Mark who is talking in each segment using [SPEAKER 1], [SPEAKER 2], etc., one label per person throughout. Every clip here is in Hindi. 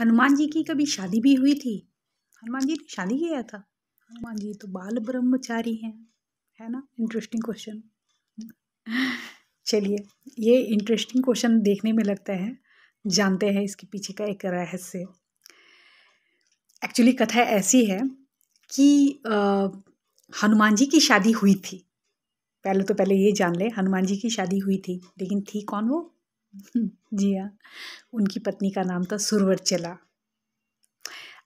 [SPEAKER 1] हनुमान जी की कभी शादी भी हुई थी हनुमान जी ने शादी किया था हनुमान जी तो बाल ब्रह्मचारी हैं है ना इंटरेस्टिंग क्वेश्चन चलिए ये इंटरेस्टिंग क्वेश्चन देखने में लगता है जानते हैं इसके पीछे का एक रहस्य एक्चुअली कथा ऐसी है कि हनुमान जी की शादी हुई थी पहले तो पहले ये जान ले हनुमान जी की शादी हुई थी लेकिन थी कौन वो जी हाँ उनकी पत्नी का नाम था सुरवरचला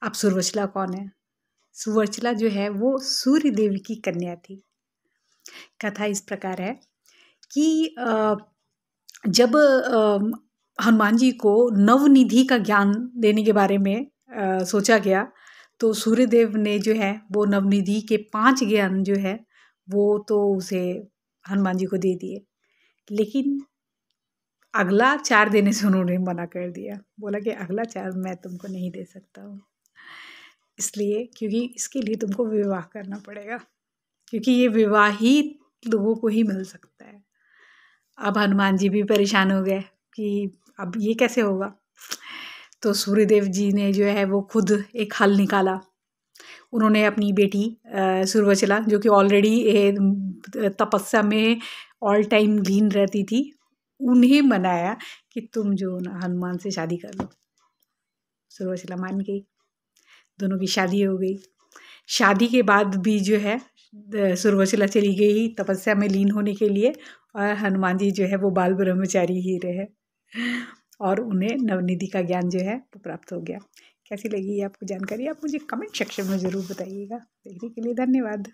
[SPEAKER 1] अब सुरवचला कौन है सुरवचला जो है वो सूर्य देव की कन्या थी कथा इस प्रकार है कि जब हनुमान जी को नवनिधि का ज्ञान देने के बारे में सोचा गया तो सूर्यदेव ने जो है वो नवनिधि के पांच ज्ञान जो है वो तो उसे हनुमान जी को दे दिए लेकिन अगला चार देने से उन्होंने मना कर दिया बोला कि अगला चार मैं तुमको नहीं दे सकता हूँ इसलिए क्योंकि इसके लिए तुमको विवाह करना पड़ेगा क्योंकि ये विवाह ही लोगों को ही मिल सकता है अब हनुमान जी भी परेशान हो गए कि अब ये कैसे होगा तो सूर्यदेव जी ने जो है वो खुद एक हल निकाला उन्होंने अपनी बेटी सुरवचला जो कि ऑलरेडी तपस्या में ऑल टाइम लीन रहती थी उन्हें मनाया कि तुम जो ना हनुमान से शादी कर लो सुरवशिला मान गई दोनों की शादी हो गई शादी के बाद भी जो है सुरवशिला चली गई तपस्या में लीन होने के लिए और हनुमान जी जो है वो बाल ब्रह्मचारी ही रहे और उन्हें नवनिधि का ज्ञान जो है वो प्राप्त हो गया कैसी लगी आपको जानकारी आप मुझे कमेंट सेक्शन में ज़रूर बताइएगा देखने के लिए धन्यवाद